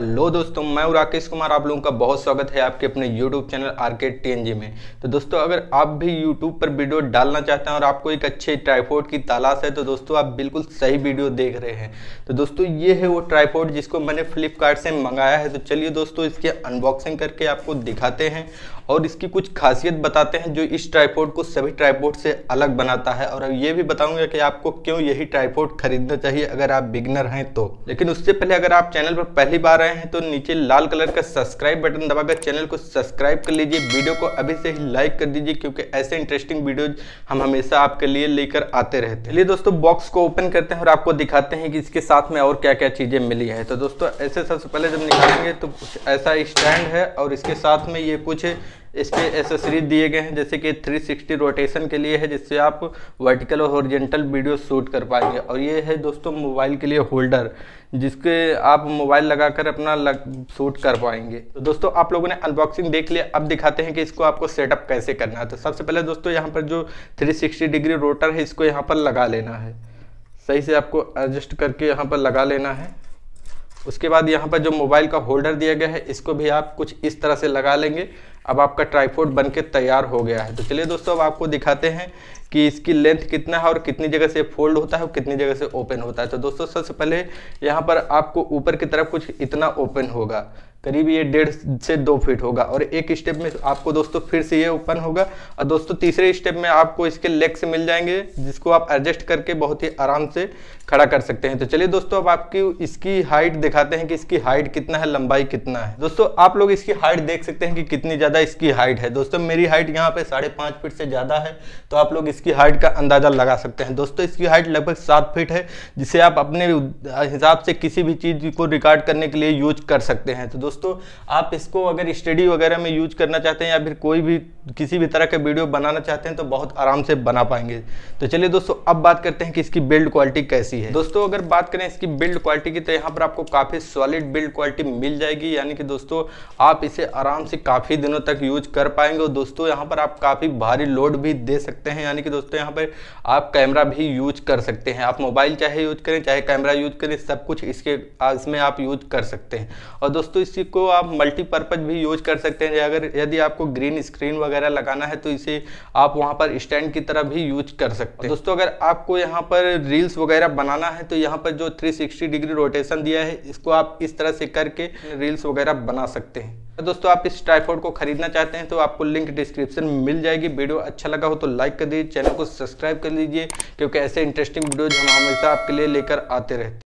hello दोस्तों मैं राकेश कुमार आप लोगों का बहुत स्वागत है आपके अपने यूट्यूब चैनल के टी में तो दोस्तों अगर आप भी यूट्यूब पर वीडियो डालना चाहते हैं और आपको एक अच्छे ट्राईपोर्ट की तलाश है तो दोस्तों आप बिल्कुल सही वीडियो देख रहे हैं तो दोस्तों ये है वो ट्राईपोर्ट जिसको मैंने फ्लिपकार्ट से मंगाया है तो चलिए दोस्तों इसके अनबॉक्सिंग करके आपको दिखाते हैं और इसकी कुछ खासियत बताते हैं जो इस ट्राईपोर्ट को सभी ट्राईपोर्ट से अलग बनाता है और ये भी बताऊंगा कि आपको क्यों यही ट्राईपोर्ट खरीदना चाहिए अगर आप बिगनर हैं तो लेकिन उससे पहले अगर आप चैनल पर पहली बार रहे हैं तो नीचे लाल कलर का सब्सक्राइब बटन दबाकर चैनल को सब्सक्राइब कर लीजिए वीडियो को अभी से ही लाइक कर दीजिए क्योंकि ऐसे इंटरेस्टिंग वीडियो हम हमेशा आपके लिए लेकर आते रहते हैं चलिए दोस्तों बॉक्स को ओपन करते हैं और आपको दिखाते हैं कि इसके साथ में और क्या क्या चीज़ें मिली है तो दोस्तों ऐसे सबसे पहले जब निकालेंगे तो कुछ ऐसा स्टैंड है और इसके साथ में ये कुछ इसके एसेसरीज दिए गए हैं जैसे कि 360 रोटेशन के लिए है जिससे आप वर्टिकल और हॉरिजेंटल वीडियो शूट कर पाएंगे और ये है दोस्तों मोबाइल के लिए होल्डर जिसके आप मोबाइल लगाकर अपना लग शूट कर पाएंगे तो दोस्तों आप लोगों ने अनबॉक्सिंग देख लिया अब दिखाते हैं कि इसको आपको सेटअप कैसे करना है तो सबसे पहले दोस्तों यहाँ पर जो सिक्सटी डिग्री रोटर है इसको यहाँ पर लगा लेना है सही से आपको एडजस्ट करके यहाँ पर लगा लेना है उसके बाद यहाँ पर जो मोबाइल का होल्डर दिया गया है इसको भी आप कुछ इस तरह से लगा लेंगे अब आपका ट्राईपोर्ट बन के तैयार हो गया है तो चलिए दोस्तों अब आपको दिखाते हैं कि इसकी लेंथ कितना है और कितनी जगह से फोल्ड होता है और कितनी जगह से ओपन होता है तो दोस्तों सबसे पहले यहाँ पर आपको ऊपर की तरफ कुछ इतना ओपन होगा करीब ये डेढ़ से दो फीट होगा और एक स्टेप में आपको दोस्तों फिर से ये ओपन होगा और दोस्तों तीसरे स्टेप में आपको इसके लेग्स मिल जाएंगे जिसको आप एडजस्ट करके बहुत ही आराम से खड़ा कर सकते हैं तो चलिए दोस्तों अब आपकी इसकी हाइट दिखाते हैं कि इसकी हाइट कितना है लंबाई कितना है दोस्तों आप लोग इसकी हाइट देख सकते हैं कि कितनी ज़्यादा इसकी हाइट है दोस्तों मेरी हाइट यहाँ पे साढ़े पाँच फीट से ज़्यादा है तो आप लोग इसकी हाइट का अंदाज़ा लगा सकते हैं दोस्तों इसकी हाइट लगभग सात फीट है जिसे आप अपने हिसाब से किसी भी चीज़ को रिकॉर्ड करने के लिए यूज कर सकते हैं तो दोस्तों आप इसको अगर स्टडी वगैरह में यूज करना चाहते हैं या फिर कोई भी किसी भी तरह का वीडियो बनाना चाहते हैं तो बहुत आराम से बना पाएंगे तो चलिए दोस्तों अब बात करते हैं कि इसकी बिल्ड क्वालिटी कैसी है दोस्तों अगर बात करें इसकी बिल्ड क्वालिटी की तो यहाँ पर आपको काफ़ी सॉलिड बिल्ड क्वालिटी मिल जाएगी यानी कि दोस्तों आप इसे आराम से काफ़ी दिनों तक यूज कर पाएंगे और दोस्तों यहाँ पर आप काफ़ी भारी लोड भी दे सकते हैं यानी कि दोस्तों यहाँ पर आप कैमरा भी यूज कर सकते हैं आप मोबाइल चाहे यूज करें चाहे कैमरा यूज करें सब कुछ इसके इसमें आप यूज कर सकते हैं और दोस्तों इसकी इसको आप मल्टीपर्पज़ भी यूज कर सकते हैं अगर यदि आपको ग्रीन स्क्रीन वगैरह लगाना है तो इसे आप वहाँ पर स्टैंड की तरह भी यूज कर सकते हैं दोस्तों अगर आपको यहाँ पर रील्स वगैरह बनाना है तो यहाँ पर जो 360 डिग्री रोटेशन दिया है इसको आप इस तरह से करके रील्स वगैरह बना सकते हैं तो दोस्तों आप इस ट्राईफोड को खरीदना चाहते हैं तो आपको लिंक डिस्क्रिप्शन में मिल जाएगी वीडियो अच्छा लगा हो तो लाइक कर दीजिए चैनल को सब्सक्राइब कर लीजिए क्योंकि ऐसे इंटरेस्टिंग वीडियोज हम हमेशा आपके लिए लेकर आते रहते हैं